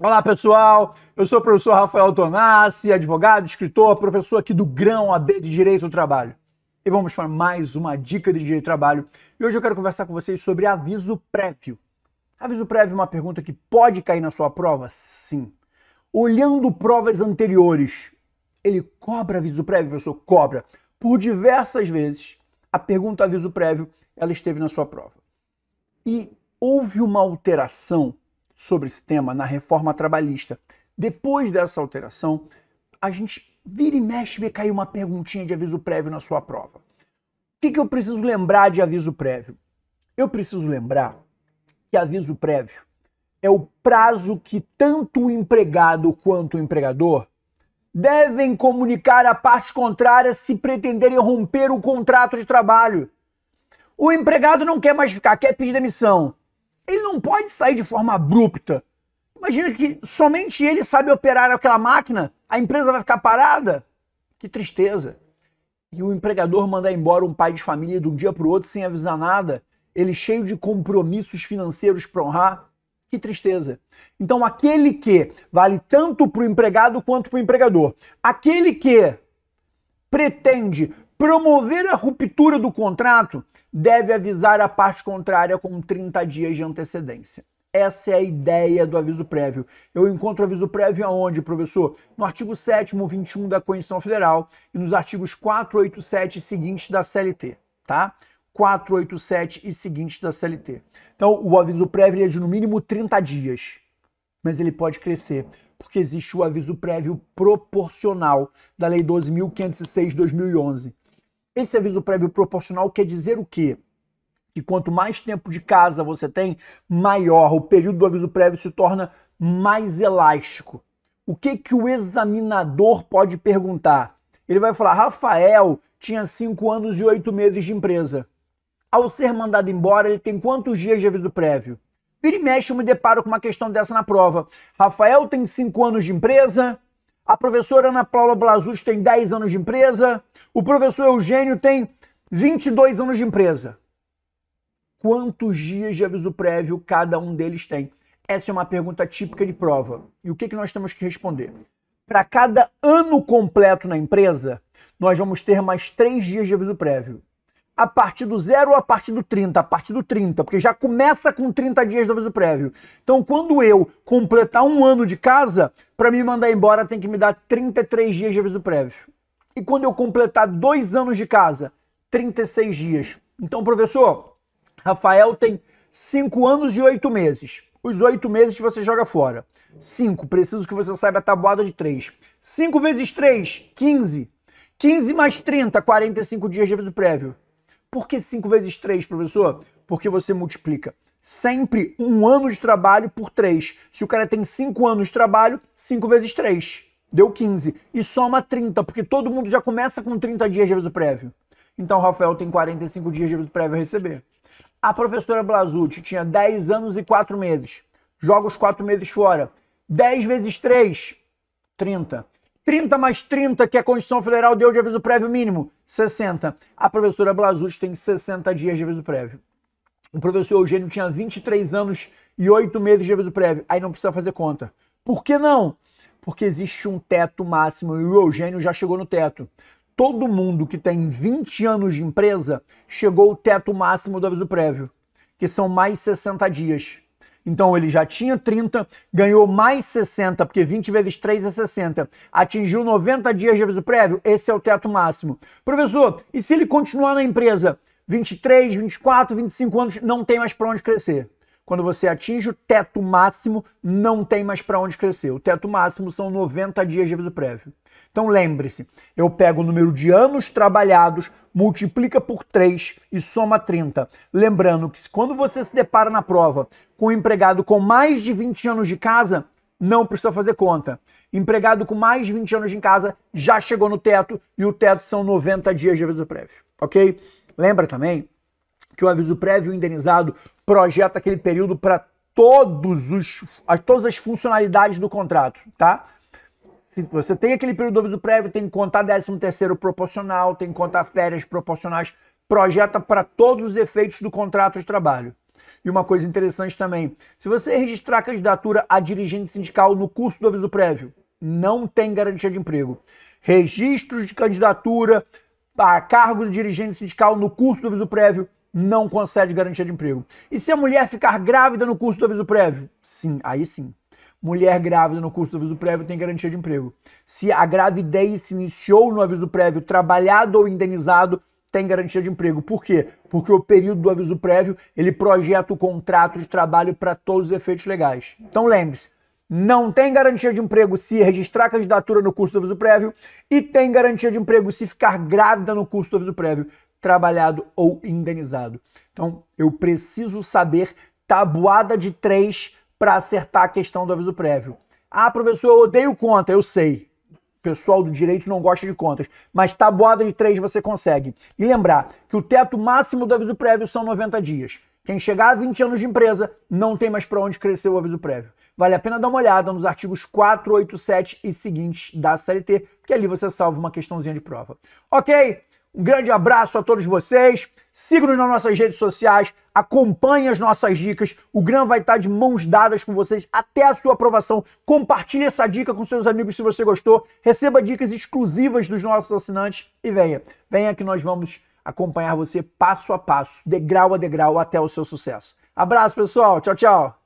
Olá pessoal, eu sou o professor Rafael Tonassi, advogado, escritor, professor aqui do Grão AB de Direito do Trabalho. E vamos para mais uma dica de Direito do Trabalho. E hoje eu quero conversar com vocês sobre aviso prévio. Aviso prévio é uma pergunta que pode cair na sua prova? Sim. Olhando provas anteriores, ele cobra aviso prévio, professor? Cobra. Por diversas vezes, a pergunta aviso prévio, ela esteve na sua prova. E houve uma alteração sobre esse tema na reforma trabalhista. Depois dessa alteração, a gente vira e mexe e cair uma perguntinha de aviso prévio na sua prova. O que, que eu preciso lembrar de aviso prévio? Eu preciso lembrar que aviso prévio é o prazo que tanto o empregado quanto o empregador devem comunicar à parte contrária se pretenderem romper o contrato de trabalho. O empregado não quer mais ficar, quer pedir demissão ele não pode sair de forma abrupta. Imagina que somente ele sabe operar aquela máquina, a empresa vai ficar parada? Que tristeza. E o empregador mandar embora um pai de família de um dia para o outro sem avisar nada, ele cheio de compromissos financeiros para honrar? Que tristeza. Então, aquele que vale tanto para o empregado quanto para o empregador, aquele que pretende Promover a ruptura do contrato deve avisar a parte contrária com 30 dias de antecedência. Essa é a ideia do aviso prévio. Eu encontro aviso prévio aonde, professor? No artigo 7 21 da Constituição Federal e nos artigos 487 e seguintes da CLT, tá? 487 e seguintes da CLT. Então, o aviso prévio é de no mínimo 30 dias, mas ele pode crescer, porque existe o aviso prévio proporcional da Lei 12.506 2011. Esse aviso prévio proporcional quer dizer o quê? Que quanto mais tempo de casa você tem, maior o período do aviso prévio se torna mais elástico. O que que o examinador pode perguntar? Ele vai falar: Rafael tinha 5 anos e 8 meses de empresa. Ao ser mandado embora, ele tem quantos dias de aviso prévio? Vira e mexe, eu me deparo com uma questão dessa na prova. Rafael tem 5 anos de empresa, a professora Ana Paula Blazuz tem 10 anos de empresa. O professor Eugênio tem 22 anos de empresa. Quantos dias de aviso prévio cada um deles tem? Essa é uma pergunta típica de prova. E o que, que nós temos que responder? Para cada ano completo na empresa, nós vamos ter mais três dias de aviso prévio a partir do zero ou a partir do 30? A partir do 30, porque já começa com 30 dias do aviso prévio. Então, quando eu completar um ano de casa, para me mandar embora tem que me dar 33 dias de aviso prévio. E quando eu completar dois anos de casa, 36 dias. Então, professor, Rafael tem 5 anos e 8 meses. Os 8 meses você joga fora. 5, preciso que você saiba a tabuada de 3. 5 vezes 3, 15. 15 mais 30, 45 dias de aviso prévio. Por que 5 vezes 3, professor? Porque você multiplica sempre um ano de trabalho por 3. Se o cara tem 5 anos de trabalho, 5 vezes 3 deu 15. E soma 30, porque todo mundo já começa com 30 dias de aviso prévio. Então, Rafael tem 45 dias de aviso prévio a receber. A professora Blasucci tinha 10 anos e 4 meses. Joga os 4 meses fora. 10 vezes 3, 30. 30 mais 30, que é a Constituição Federal deu de aviso prévio mínimo, 60. A professora Blasucci tem 60 dias de aviso prévio. O professor Eugênio tinha 23 anos e 8 meses de aviso prévio. Aí não precisa fazer conta. Por que não? Porque existe um teto máximo e o Eugênio já chegou no teto. Todo mundo que tem 20 anos de empresa chegou ao teto máximo do aviso prévio, que são mais 60 dias. Então ele já tinha 30, ganhou mais 60, porque 20 vezes 3 é 60. Atingiu 90 dias de aviso prévio, esse é o teto máximo. Professor, e se ele continuar na empresa 23, 24, 25 anos, não tem mais para onde crescer? Quando você atinge o teto máximo, não tem mais para onde crescer. O teto máximo são 90 dias de aviso prévio. Então lembre-se, eu pego o número de anos trabalhados, multiplica por 3 e soma 30. Lembrando que quando você se depara na prova com um empregado com mais de 20 anos de casa, não precisa fazer conta. Empregado com mais de 20 anos em casa já chegou no teto e o teto são 90 dias de aviso prévio, ok? Lembra também que o aviso prévio indenizado projeta aquele período para todos os as, todas as funcionalidades do contrato, tá? Se você tem aquele período do aviso prévio, tem que contar 13 terceiro proporcional, tem que contar férias proporcionais, projeta para todos os efeitos do contrato de trabalho. E uma coisa interessante também, se você registrar a candidatura a dirigente sindical no curso do aviso prévio, não tem garantia de emprego. Registro de candidatura a cargo de dirigente sindical no curso do aviso prévio não concede garantia de emprego. E se a mulher ficar grávida no curso do aviso prévio? Sim, aí sim. Mulher grávida no curso do aviso prévio tem garantia de emprego. Se a gravidez se iniciou no aviso prévio, trabalhado ou indenizado, tem garantia de emprego. Por quê? Porque o período do aviso prévio, ele projeta o contrato de trabalho para todos os efeitos legais. Então lembre-se, não tem garantia de emprego se registrar candidatura no curso do aviso prévio e tem garantia de emprego se ficar grávida no curso do aviso prévio trabalhado ou indenizado. Então, eu preciso saber tabuada de três para acertar a questão do aviso prévio. Ah, professor, eu odeio conta, eu sei. O pessoal do direito não gosta de contas, mas tabuada de três você consegue. E lembrar que o teto máximo do aviso prévio são 90 dias. Quem chegar a 20 anos de empresa não tem mais para onde crescer o aviso prévio. Vale a pena dar uma olhada nos artigos 4, 8, 7 e seguintes da CLT, que ali você salva uma questãozinha de prova. Ok? Um grande abraço a todos vocês. Siga-nos nas nossas redes sociais, acompanhe as nossas dicas. O Gran vai estar de mãos dadas com vocês até a sua aprovação. Compartilhe essa dica com seus amigos se você gostou. Receba dicas exclusivas dos nossos assinantes e venha. Venha que nós vamos acompanhar você passo a passo, degrau a degrau, até o seu sucesso. Abraço, pessoal. Tchau, tchau.